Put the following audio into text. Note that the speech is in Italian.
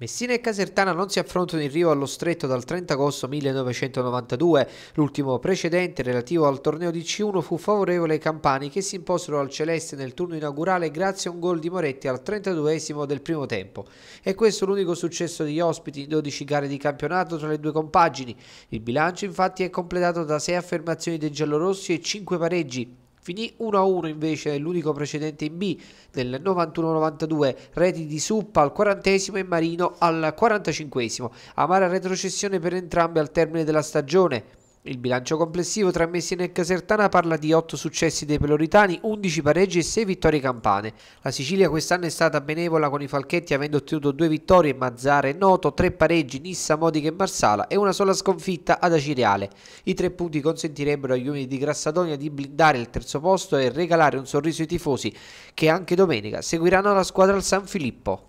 Messina e Casertana non si affrontano in riva allo stretto dal 30 agosto 1992. L'ultimo precedente relativo al torneo di C1 fu favorevole ai campani che si imposero al Celeste nel turno inaugurale grazie a un gol di Moretti al 32 esimo del primo tempo. E questo l'unico successo degli ospiti in 12 gare di campionato tra le due compagini. Il bilancio infatti è completato da 6 affermazioni dei giallorossi e 5 pareggi Finì 1-1 invece l'unico precedente in B del 91-92, reti di Suppa al 40 e Marino al 45 Amara retrocessione per entrambi al termine della stagione. Il bilancio complessivo tra Messina e Casertana parla di 8 successi dei peloritani, 11 pareggi e 6 vittorie campane. La Sicilia quest'anno è stata benevola con i Falchetti avendo ottenuto 2 vittorie, Mazzara e Noto, 3 pareggi, Nissa, Modica e Marsala e una sola sconfitta ad Acireale. I tre punti consentirebbero agli uomini di Grassadonia di blindare il terzo posto e regalare un sorriso ai tifosi che anche domenica seguiranno la squadra al San Filippo.